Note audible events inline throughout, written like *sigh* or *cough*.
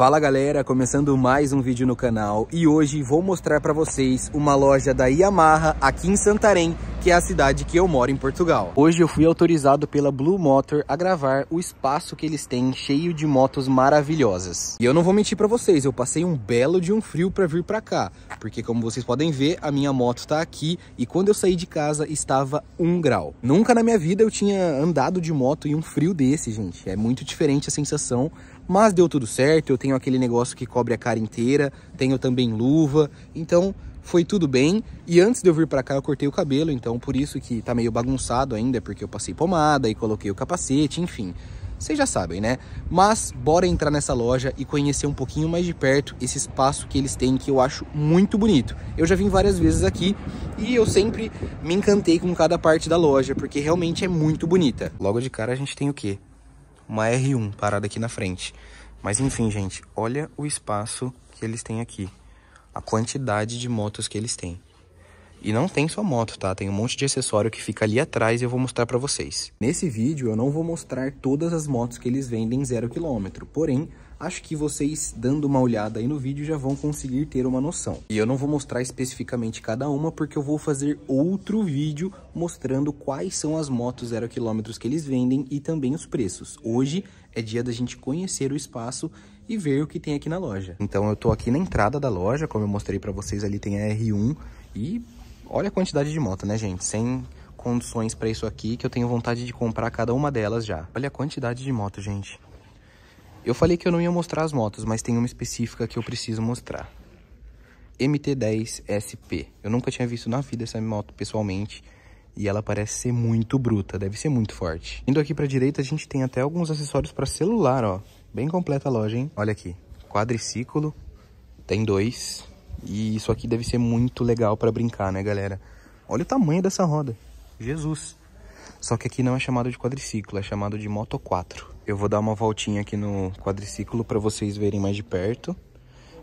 Fala galera, começando mais um vídeo no canal e hoje vou mostrar para vocês uma loja da Yamaha aqui em Santarém que é a cidade que eu moro em Portugal. Hoje eu fui autorizado pela Blue Motor a gravar o espaço que eles têm cheio de motos maravilhosas. E eu não vou mentir para vocês, eu passei um belo de um frio para vir para cá, porque como vocês podem ver, a minha moto tá aqui e quando eu saí de casa estava um grau. Nunca na minha vida eu tinha andado de moto em um frio desse, gente. É muito diferente a sensação, mas deu tudo certo. Eu tenho aquele negócio que cobre a cara inteira, tenho também luva. Então, foi tudo bem. E antes de eu vir para cá, eu cortei o cabelo, então por isso que tá meio bagunçado ainda, é porque eu passei pomada e coloquei o capacete, enfim. Vocês já sabem, né? Mas bora entrar nessa loja e conhecer um pouquinho mais de perto esse espaço que eles têm, que eu acho muito bonito. Eu já vim várias vezes aqui e eu sempre me encantei com cada parte da loja, porque realmente é muito bonita. Logo de cara a gente tem o quê? Uma R1 parada aqui na frente. Mas enfim, gente, olha o espaço que eles têm aqui quantidade de motos que eles têm. E não tem só moto, tá? Tem um monte de acessório que fica ali atrás e eu vou mostrar para vocês. Nesse vídeo eu não vou mostrar todas as motos que eles vendem zero quilômetro, porém, acho que vocês dando uma olhada aí no vídeo já vão conseguir ter uma noção. E eu não vou mostrar especificamente cada uma porque eu vou fazer outro vídeo mostrando quais são as motos zero quilômetros que eles vendem e também os preços. Hoje é dia da gente conhecer o espaço e ver o que tem aqui na loja. Então eu tô aqui na entrada da loja, como eu mostrei para vocês ali tem a R1 e olha a quantidade de moto, né gente? Sem condições para isso aqui que eu tenho vontade de comprar cada uma delas já. Olha a quantidade de moto, gente. Eu falei que eu não ia mostrar as motos, mas tem uma específica que eu preciso mostrar. MT-10 SP. Eu nunca tinha visto na vida essa moto pessoalmente e ela parece ser muito bruta, deve ser muito forte. Indo aqui pra direita, a gente tem até alguns acessórios para celular, ó. Bem completa a loja, hein? Olha aqui, quadriciclo, tem dois. E isso aqui deve ser muito legal para brincar, né, galera? Olha o tamanho dessa roda. Jesus! Só que aqui não é chamado de quadriciclo, é chamado de Moto 4. Eu vou dar uma voltinha aqui no quadriciclo para vocês verem mais de perto.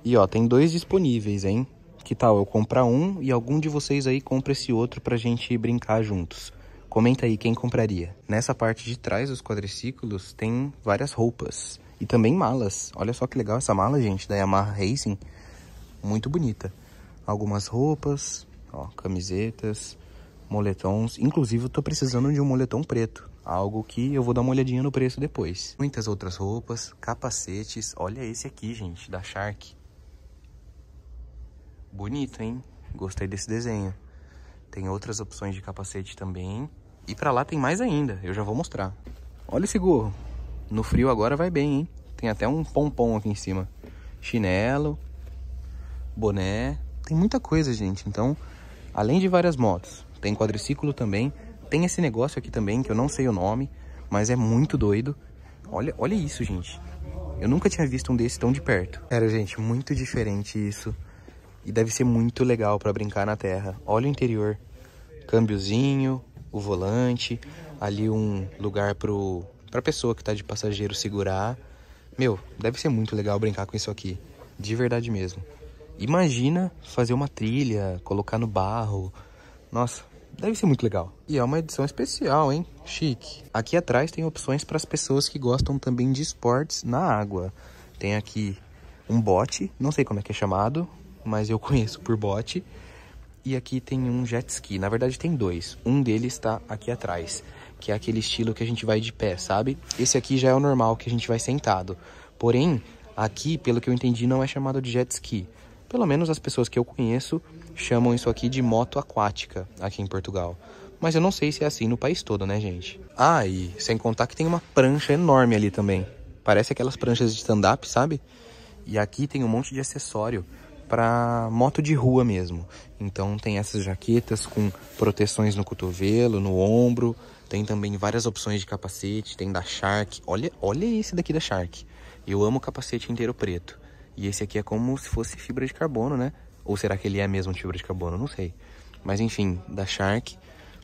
E ó, tem dois disponíveis, hein? Que tal eu comprar um e algum de vocês aí compra esse outro pra gente brincar juntos? Comenta aí quem compraria. Nessa parte de trás dos quadriciclos tem várias roupas e também malas. Olha só que legal essa mala, gente, da Yamaha Racing. Muito bonita. Algumas roupas, ó, camisetas, moletons. Inclusive, eu tô precisando de um moletom preto. Algo que eu vou dar uma olhadinha no preço depois. Muitas outras roupas, capacetes. Olha esse aqui, gente, da Shark. Bonito, hein? Gostei desse desenho. Tem outras opções de capacete também. E pra lá tem mais ainda, eu já vou mostrar. Olha esse gorro. No frio agora vai bem, hein? Tem até um pompom aqui em cima. Chinelo, boné. Tem muita coisa, gente. Então, além de várias motos, tem quadriciclo também. Tem esse negócio aqui também, que eu não sei o nome, mas é muito doido. Olha, olha isso, gente. Eu nunca tinha visto um desse tão de perto. Era, gente, muito diferente isso. E deve ser muito legal para brincar na terra. Olha o interior. Câmbiozinho, o volante, ali um lugar pro pra pessoa que tá de passageiro segurar. Meu, deve ser muito legal brincar com isso aqui. De verdade mesmo. Imagina fazer uma trilha, colocar no barro. Nossa, deve ser muito legal. E é uma edição especial, hein? Chique. Aqui atrás tem opções para as pessoas que gostam também de esportes na água. Tem aqui um bote, não sei como é que é chamado, mas eu conheço por bote. E aqui tem um jet ski, na verdade tem dois. Um deles está aqui atrás, que é aquele estilo que a gente vai de pé, sabe? Esse aqui já é o normal, que a gente vai sentado. Porém, aqui, pelo que eu entendi, não é chamado de jet ski. Pelo menos as pessoas que eu conheço chamam isso aqui de moto aquática aqui em Portugal. Mas eu não sei se é assim no país todo, né, gente? Ah, e sem contar que tem uma prancha enorme ali também. Parece aquelas pranchas de stand-up, sabe? E aqui tem um monte de acessório para moto de rua mesmo. Então tem essas jaquetas com proteções no cotovelo, no ombro, tem também várias opções de capacete, tem da Shark. Olha, olha esse daqui da Shark. Eu amo capacete inteiro preto. E esse aqui é como se fosse fibra de carbono, né? Ou será que ele é mesmo fibra tipo de carbono? Não sei. Mas enfim, da Shark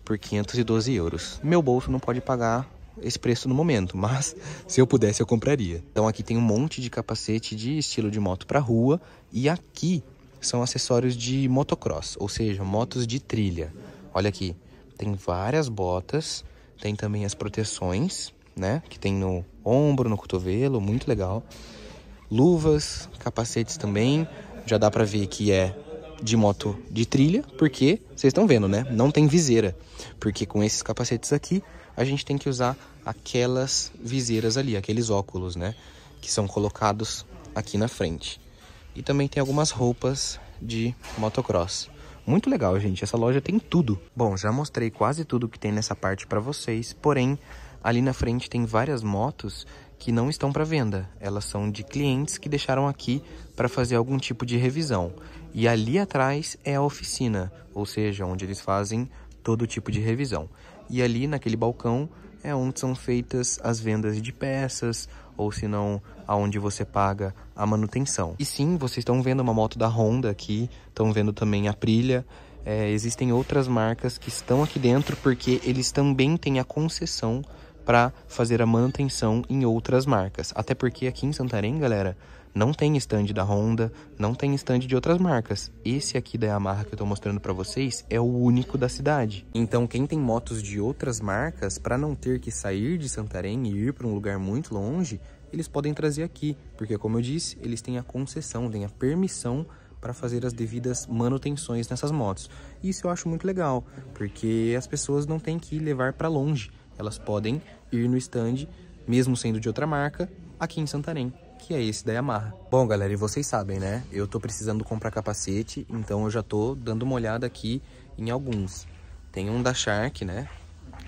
por 512 euros. Meu bolso não pode pagar esse preço no momento, mas se eu pudesse eu compraria. Então aqui tem um monte de capacete de estilo de moto para rua e aqui são acessórios de motocross, ou seja, motos de trilha. Olha aqui, tem várias botas, tem também as proteções, né, que tem no ombro, no cotovelo, muito legal. Luvas, capacetes também, já dá para ver que é de moto de trilha, porque vocês estão vendo, né? Não tem viseira, porque com esses capacetes aqui a gente tem que usar aquelas viseiras ali, aqueles óculos, né? Que são colocados aqui na frente. E também tem algumas roupas de motocross. Muito legal, gente. Essa loja tem tudo. Bom, já mostrei quase tudo que tem nessa parte para vocês. Porém, ali na frente tem várias motos que não estão para venda. Elas são de clientes que deixaram aqui para fazer algum tipo de revisão. E ali atrás é a oficina, ou seja, onde eles fazem todo tipo de revisão. E ali naquele balcão é onde são feitas as vendas de peças, ou se não, aonde você paga a manutenção. E sim, vocês estão vendo uma moto da Honda aqui, estão vendo também a Prilha. É, existem outras marcas que estão aqui dentro porque eles também têm a concessão para fazer a manutenção em outras marcas. Até porque aqui em Santarém, galera, não tem stand da Honda, não tem stand de outras marcas. Esse aqui da Yamaha que eu tô mostrando para vocês é o único da cidade. Então quem tem motos de outras marcas, para não ter que sair de Santarém e ir para um lugar muito longe, eles podem trazer aqui, porque como eu disse, eles têm a concessão, têm a permissão para fazer as devidas manutenções nessas motos. Isso eu acho muito legal, porque as pessoas não têm que levar para longe, elas podem ir no stand mesmo sendo de outra marca, aqui em Santarém, que é esse da Yamaha. Bom, galera, e vocês sabem, né? Eu tô precisando comprar capacete, então eu já tô dando uma olhada aqui em alguns. Tem um da Shark, né?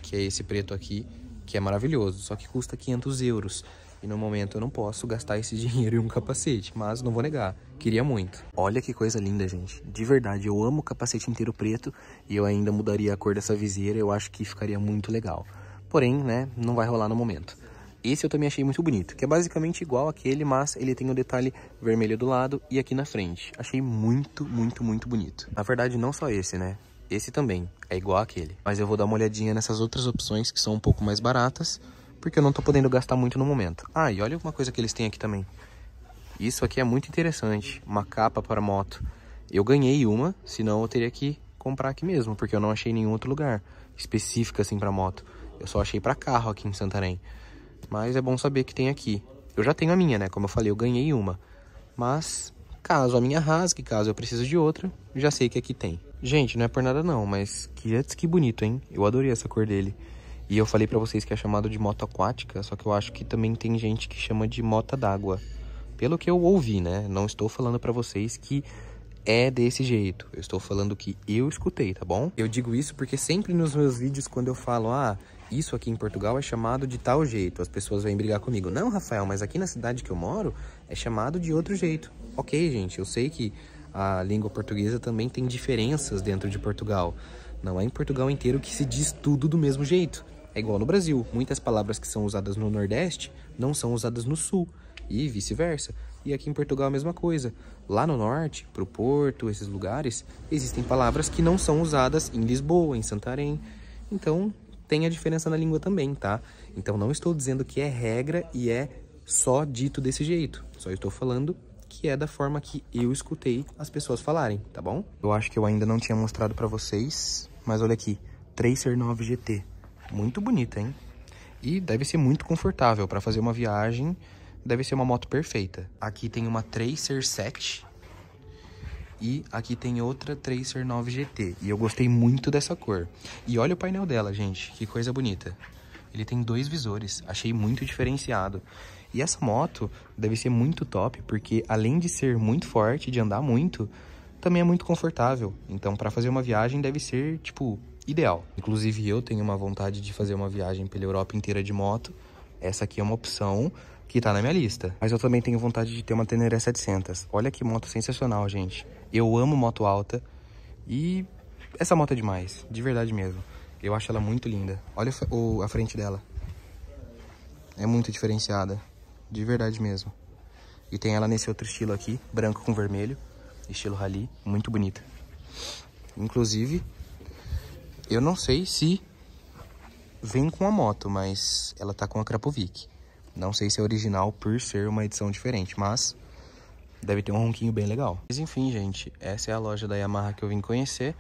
Que é esse preto aqui, que é maravilhoso, só que custa 500 euros. E no momento eu não posso gastar esse *laughs* dinheiro em um capacete, mas não vou negar, queria muito. Olha que coisa linda, gente. De verdade, eu amo o capacete inteiro preto e eu ainda mudaria a cor dessa viseira, eu acho que ficaria muito legal. Porém, né, não vai rolar no momento. Esse eu também achei muito bonito, que é basicamente igual aquele, mas ele tem o um detalhe vermelho do lado e aqui na frente. Achei muito, muito, muito bonito. Na verdade, não só esse, né? Esse também é igual aquele. Mas eu vou dar uma olhadinha nessas outras opções que são um pouco mais baratas, porque eu não tô podendo gastar muito no momento. Ah, e olha uma coisa que eles têm aqui também. Isso aqui é muito interessante, uma capa para moto. Eu ganhei uma, senão eu teria que comprar aqui mesmo, porque eu não achei nenhum outro lugar específico assim para moto. Eu só achei para carro aqui em Santarém. Mas é bom saber que tem aqui. Eu já tenho a minha, né? Como eu falei, eu ganhei uma. Mas caso a minha rasgue, caso eu precise de outra, já sei que aqui tem. Gente, não é por nada não, mas que que bonito, hein? Eu adorei essa cor dele. E eu falei para vocês que é chamado de moto aquática, só que eu acho que também tem gente que chama de mota d'água. Pelo que eu ouvi, né? Não estou falando para vocês que é desse jeito. Eu estou falando que eu escutei, tá bom? Eu digo isso porque sempre nos meus vídeos, quando eu falo, ah, isso aqui em Portugal é chamado de tal jeito, as pessoas vêm brigar comigo. Não, Rafael, mas aqui na cidade que eu moro é chamado de outro jeito. Ok, gente, eu sei que a língua portuguesa também tem diferenças dentro de Portugal. Não é em Portugal inteiro que se diz tudo do mesmo jeito. É igual no Brasil. Muitas palavras que são usadas no Nordeste não são usadas no Sul e vice-versa. E aqui em Portugal a mesma coisa. Lá no norte, pro Porto, esses lugares, existem palavras que não são usadas em Lisboa, em Santarém. Então, tem a diferença na língua também, tá? Então, não estou dizendo que é regra e é só dito desse jeito. Só estou falando que é da forma que eu escutei as pessoas falarem, tá bom? Eu acho que eu ainda não tinha mostrado para vocês, mas olha aqui, Tracer 9 GT. Muito bonita, hein? E deve ser muito confortável para fazer uma viagem deve ser uma moto perfeita. Aqui tem uma Tracer 7 e aqui tem outra Tracer 9 GT. E eu gostei muito dessa cor. E olha o painel dela, gente. Que coisa bonita. Ele tem dois visores. Achei muito diferenciado. E essa moto deve ser muito top, porque além de ser muito forte, de andar muito, também é muito confortável. Então, para fazer uma viagem, deve ser, tipo, ideal. Inclusive, eu tenho uma vontade de fazer uma viagem pela Europa inteira de moto. Essa aqui é uma opção, que tá na minha lista. Mas eu também tenho vontade de ter uma Teneré 700. Olha que moto sensacional, gente. Eu amo moto alta e essa moto é demais, de verdade mesmo. Eu acho ela muito linda. Olha o, a frente dela. É muito diferenciada, de verdade mesmo. E tem ela nesse outro estilo aqui, branco com vermelho, estilo rally, muito bonita. Inclusive, eu não sei se vem com a moto, mas ela tá com a Krapovic. Não sei se é original por ser uma edição diferente, mas deve ter um ronquinho bem legal. Mas enfim, gente, essa é a loja da Yamaha que eu vim conhecer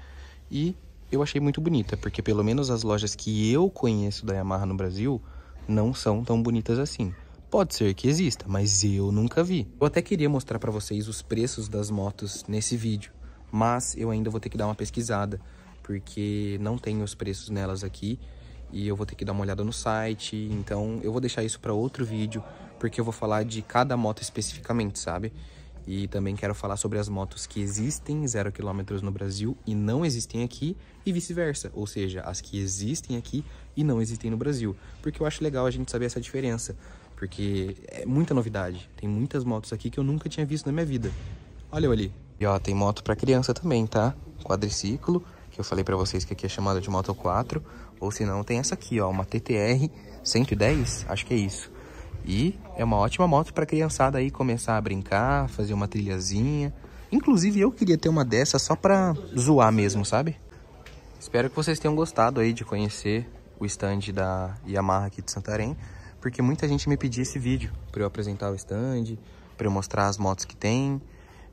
e eu achei muito bonita, porque pelo menos as lojas que eu conheço da Yamaha no Brasil não são tão bonitas assim. Pode ser que exista, mas eu nunca vi. Eu até queria mostrar para vocês os preços das motos nesse vídeo, mas eu ainda vou ter que dar uma pesquisada, porque não tem os preços nelas aqui e eu vou ter que dar uma olhada no site, então eu vou deixar isso para outro vídeo, porque eu vou falar de cada moto especificamente, sabe? E também quero falar sobre as motos que existem zero quilômetros no Brasil e não existem aqui e vice-versa, ou seja, as que existem aqui e não existem no Brasil, porque eu acho legal a gente saber essa diferença, porque é muita novidade, tem muitas motos aqui que eu nunca tinha visto na minha vida. Olha eu ali. E ó, tem moto para criança também, tá? Quadriciclo, que eu falei para vocês que aqui é chamada de moto 4, ou se não, tem essa aqui, ó, uma TTR 110, acho que é isso. E é uma ótima moto para criançada aí começar a brincar, fazer uma trilhazinha. Inclusive eu queria ter uma dessa só para zoar mesmo, sabe? Espero que vocês tenham gostado aí de conhecer o stand da Yamaha aqui de Santarém, porque muita gente me pediu esse vídeo para eu apresentar o stand, para eu mostrar as motos que tem.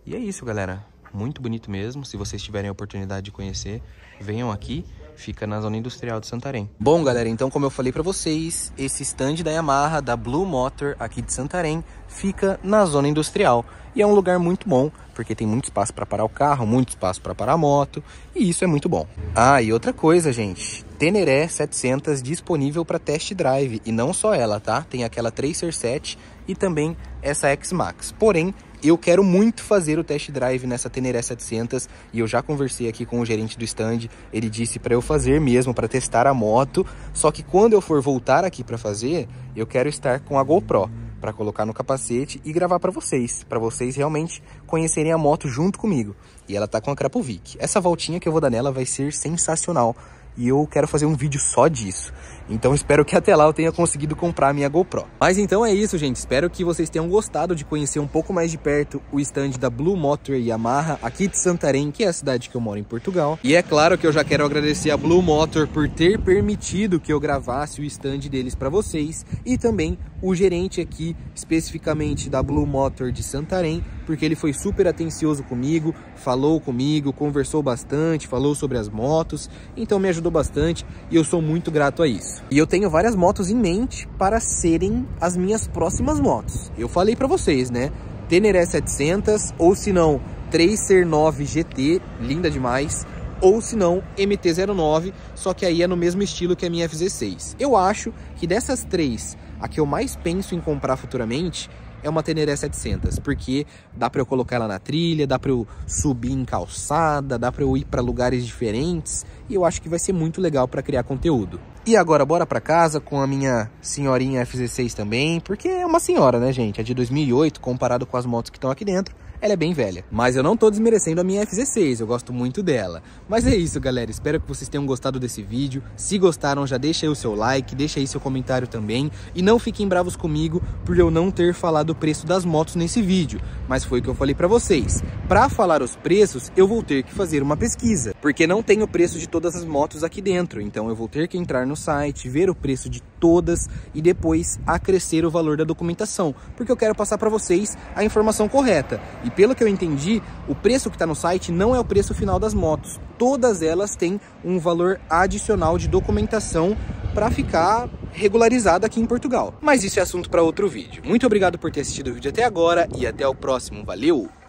E é isso, galera. Muito bonito mesmo. Se vocês tiverem a oportunidade de conhecer, venham aqui fica na zona industrial de Santarém. Bom, galera, então como eu falei para vocês, esse stand da Yamaha, da Blue Motor aqui de Santarém, fica na zona industrial. E é um lugar muito bom, porque tem muito espaço para parar o carro, muito espaço para parar a moto, e isso é muito bom. Ah, e outra coisa, gente, Teneré 700 disponível para test drive, e não só ela, tá? Tem aquela Tracer 7 e também essa X-Max. Porém, eu quero muito fazer o test drive nessa Teneré 700 e eu já conversei aqui com o gerente do stand, ele disse para eu fazer mesmo, para testar a moto, só que quando eu for voltar aqui para fazer, eu quero estar com a GoPro para colocar no capacete e gravar para vocês, para vocês realmente conhecerem a moto junto comigo. E ela tá com a Krapovic. Essa voltinha que eu vou dar nela vai ser sensacional e eu quero fazer um vídeo só disso. Então espero que até lá eu tenha conseguido comprar a minha GoPro. Mas então é isso, gente. Espero que vocês tenham gostado de conhecer um pouco mais de perto o stand da Blue Motor Yamaha aqui de Santarém, que é a cidade que eu moro em Portugal. E é claro que eu já quero agradecer a Blue Motor por ter permitido que eu gravasse o stand deles para vocês e também o gerente aqui especificamente da Blue Motor de Santarém, porque ele foi super atencioso comigo, falou comigo, conversou bastante, falou sobre as motos, então me ajudou bastante e eu sou muito grato a isso. E eu tenho várias motos em mente para serem as minhas próximas motos. Eu falei para vocês, né? Teneré 700 ou se não, 3C9 GT, linda demais ou se não, MT-09, só que aí é no mesmo estilo que a minha FZ6. Eu acho que dessas três, a que eu mais penso em comprar futuramente é uma Teneré 700, porque dá para eu colocar ela na trilha, dá para eu subir em calçada, dá para eu ir para lugares diferentes, e eu acho que vai ser muito legal para criar conteúdo. E agora bora para casa com a minha senhorinha FZ6 também, porque é uma senhora, né, gente? É de 2008, comparado com as motos que estão aqui dentro ela é bem velha. Mas eu não tô desmerecendo a minha FZ6, eu gosto muito dela. Mas é isso, galera. Espero que vocês tenham gostado desse vídeo. Se gostaram, já deixa aí o seu like, deixa aí seu comentário também. E não fiquem bravos comigo por eu não ter falado o preço das motos nesse vídeo. Mas foi o que eu falei pra vocês. Pra falar os preços, eu vou ter que fazer uma pesquisa. Porque não tem o preço de todas as motos aqui dentro. Então eu vou ter que entrar no site, ver o preço de todas e depois acrescer o valor da documentação, porque eu quero passar para vocês a informação correta. E pelo que eu entendi, o preço que está no site não é o preço final das motos. Todas elas têm um valor adicional de documentação para ficar regularizada aqui em Portugal. Mas isso é assunto para outro vídeo. Muito obrigado por ter assistido o vídeo até agora e até o próximo. Valeu!